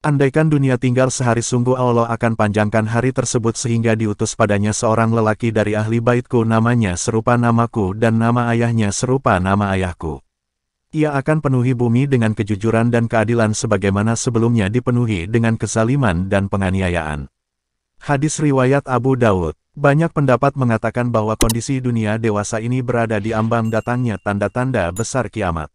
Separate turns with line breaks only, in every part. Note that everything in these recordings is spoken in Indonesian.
Andaikan dunia tinggal sehari sungguh Allah akan panjangkan hari tersebut sehingga diutus padanya seorang lelaki dari ahli baitku namanya serupa namaku dan nama ayahnya serupa nama ayahku. Ia akan penuhi bumi dengan kejujuran dan keadilan sebagaimana sebelumnya dipenuhi dengan kesaliman dan penganiayaan. Hadis Riwayat Abu Daud Banyak pendapat mengatakan bahwa kondisi dunia dewasa ini berada di ambang datangnya tanda-tanda besar kiamat.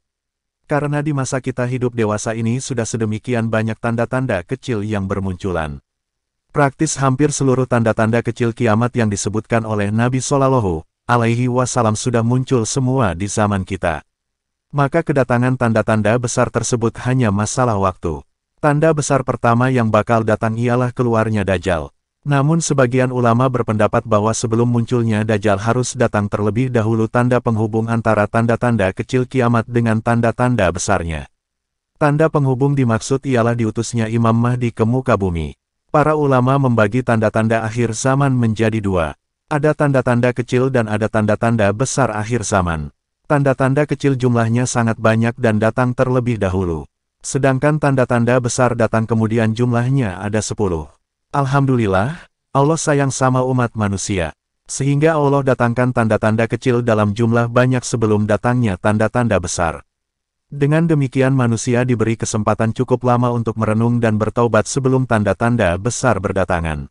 Karena di masa kita hidup dewasa ini sudah sedemikian banyak tanda-tanda kecil yang bermunculan. Praktis hampir seluruh tanda-tanda kecil kiamat yang disebutkan oleh Nabi Shallallahu alaihi wasallam sudah muncul semua di zaman kita. Maka kedatangan tanda-tanda besar tersebut hanya masalah waktu. Tanda besar pertama yang bakal datang ialah keluarnya Dajjal. Namun sebagian ulama berpendapat bahwa sebelum munculnya Dajjal harus datang terlebih dahulu tanda penghubung antara tanda-tanda kecil kiamat dengan tanda-tanda besarnya. Tanda penghubung dimaksud ialah diutusnya Imam Mahdi ke muka bumi. Para ulama membagi tanda-tanda akhir zaman menjadi dua. Ada tanda-tanda kecil dan ada tanda-tanda besar akhir zaman. Tanda-tanda kecil jumlahnya sangat banyak dan datang terlebih dahulu. Sedangkan tanda-tanda besar datang kemudian jumlahnya ada sepuluh. Alhamdulillah, Allah sayang sama umat manusia. Sehingga Allah datangkan tanda-tanda kecil dalam jumlah banyak sebelum datangnya tanda-tanda besar. Dengan demikian manusia diberi kesempatan cukup lama untuk merenung dan bertaubat sebelum tanda-tanda besar berdatangan.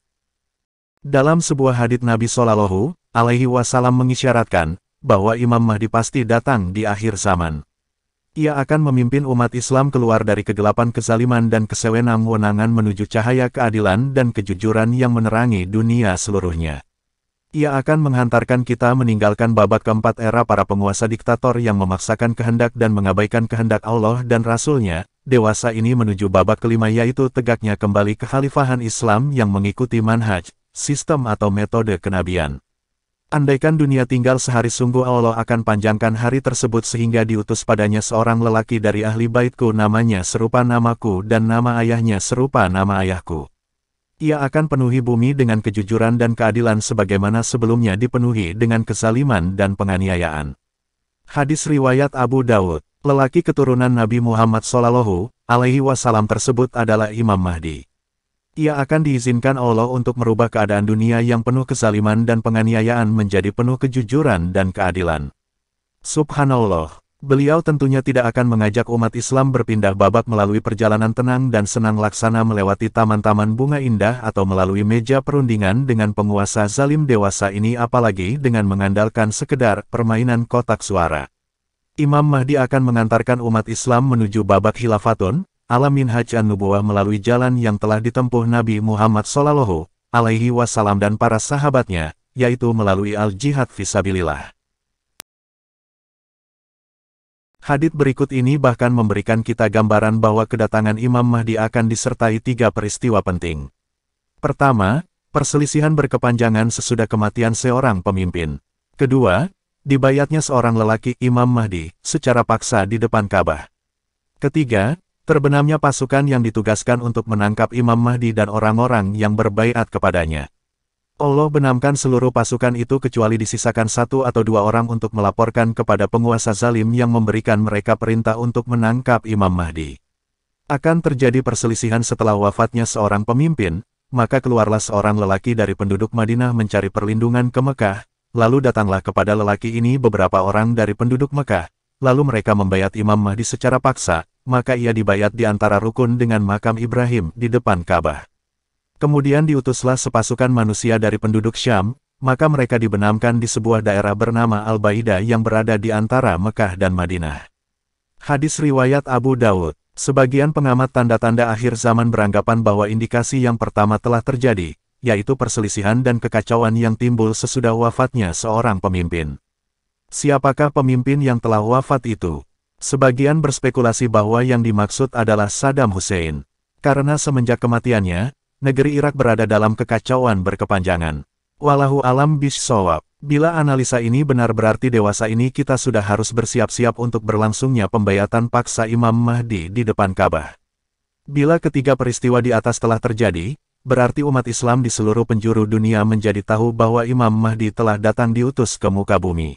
Dalam sebuah hadits Nabi Shallallahu Alaihi Wasallam mengisyaratkan bahwa Imam Mahdi pasti datang di akhir zaman. Ia akan memimpin umat Islam keluar dari kegelapan kezaliman dan kesewenang-wenangan menuju cahaya keadilan dan kejujuran yang menerangi dunia seluruhnya. Ia akan menghantarkan kita meninggalkan babak keempat era para penguasa diktator yang memaksakan kehendak dan mengabaikan kehendak Allah dan Rasulnya, dewasa ini menuju babak kelima yaitu tegaknya kembali kekhalifahan Islam yang mengikuti manhaj, sistem atau metode kenabian. Andaikan dunia tinggal sehari sungguh Allah akan panjangkan hari tersebut sehingga diutus padanya seorang lelaki dari ahli baitku namanya serupa namaku dan nama ayahnya serupa nama ayahku. Ia akan penuhi bumi dengan kejujuran dan keadilan sebagaimana sebelumnya dipenuhi dengan kesaliman dan penganiayaan. Hadis Riwayat Abu Daud, lelaki keturunan Nabi Muhammad SAW tersebut adalah Imam Mahdi ia akan diizinkan Allah untuk merubah keadaan dunia yang penuh kesaliman dan penganiayaan menjadi penuh kejujuran dan keadilan. Subhanallah, beliau tentunya tidak akan mengajak umat Islam berpindah babak melalui perjalanan tenang dan senang laksana melewati taman-taman bunga indah atau melalui meja perundingan dengan penguasa zalim dewasa ini apalagi dengan mengandalkan sekedar permainan kotak suara. Imam Mahdi akan mengantarkan umat Islam menuju babak hilafatun, Alamin Minhaj an melalui jalan yang telah ditempuh Nabi Muhammad Sallallahu alaihi wasallam dan para sahabatnya, yaitu melalui al-jihad visabilillah. Hadit berikut ini bahkan memberikan kita gambaran bahwa kedatangan Imam Mahdi akan disertai tiga peristiwa penting. Pertama, perselisihan berkepanjangan sesudah kematian seorang pemimpin. Kedua, dibayatnya seorang lelaki Imam Mahdi secara paksa di depan Ka'bah. Ketiga, terbenamnya pasukan yang ditugaskan untuk menangkap Imam Mahdi dan orang-orang yang berbaiat kepadanya. Allah benamkan seluruh pasukan itu kecuali disisakan satu atau dua orang untuk melaporkan kepada penguasa zalim yang memberikan mereka perintah untuk menangkap Imam Mahdi. Akan terjadi perselisihan setelah wafatnya seorang pemimpin, maka keluarlah seorang lelaki dari penduduk Madinah mencari perlindungan ke Mekah, lalu datanglah kepada lelaki ini beberapa orang dari penduduk Mekah, lalu mereka membayat Imam Mahdi secara paksa, maka ia dibayat di antara rukun dengan makam Ibrahim di depan Ka'bah. Kemudian diutuslah sepasukan manusia dari penduduk Syam, maka mereka dibenamkan di sebuah daerah bernama Al-Baida yang berada di antara Mekah dan Madinah. Hadis Riwayat Abu Daud Sebagian pengamat tanda-tanda akhir zaman beranggapan bahwa indikasi yang pertama telah terjadi, yaitu perselisihan dan kekacauan yang timbul sesudah wafatnya seorang pemimpin. Siapakah pemimpin yang telah wafat itu? Sebagian berspekulasi bahwa yang dimaksud adalah Saddam Hussein. Karena semenjak kematiannya, negeri Irak berada dalam kekacauan berkepanjangan. Walahu alam bisawab. Bila analisa ini benar berarti dewasa ini kita sudah harus bersiap-siap untuk berlangsungnya pembayatan paksa Imam Mahdi di depan Ka'bah. Bila ketiga peristiwa di atas telah terjadi, berarti umat Islam di seluruh penjuru dunia menjadi tahu bahwa Imam Mahdi telah datang diutus ke muka bumi.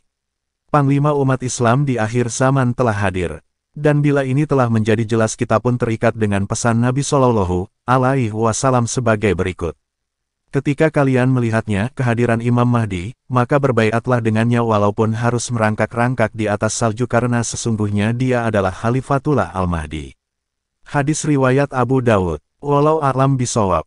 Panglima umat Islam di akhir zaman telah hadir. Dan bila ini telah menjadi jelas kita pun terikat dengan pesan Nabi Shallallahu alaihi wasallam sebagai berikut. Ketika kalian melihatnya, kehadiran Imam Mahdi, maka berbaiatlah dengannya walaupun harus merangkak-rangkak di atas salju karena sesungguhnya dia adalah Khalifatullah Al-Mahdi. Hadis Riwayat Abu Dawud, Walau Alam Bisawab